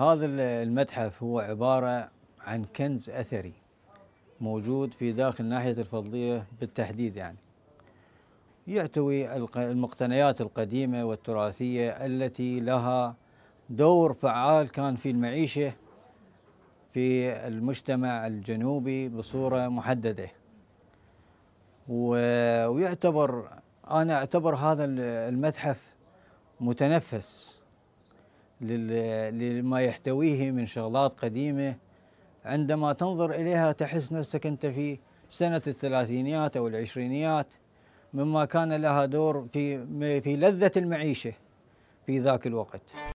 هذا المتحف هو عبارة عن كنز أثري موجود في داخل ناحية الفضلية بالتحديد يعني يحتوي المقتنيات القديمة والتراثية التي لها دور فعال كان في المعيشة في المجتمع الجنوبي بصورة محددة ويعتبر أنا أعتبر هذا المتحف متنفس لما يحتويه من شغلات قديمة عندما تنظر إليها تحس نفسك أنت في سنة الثلاثينيات أو العشرينيات مما كان لها دور في في لذة المعيشة في ذاك الوقت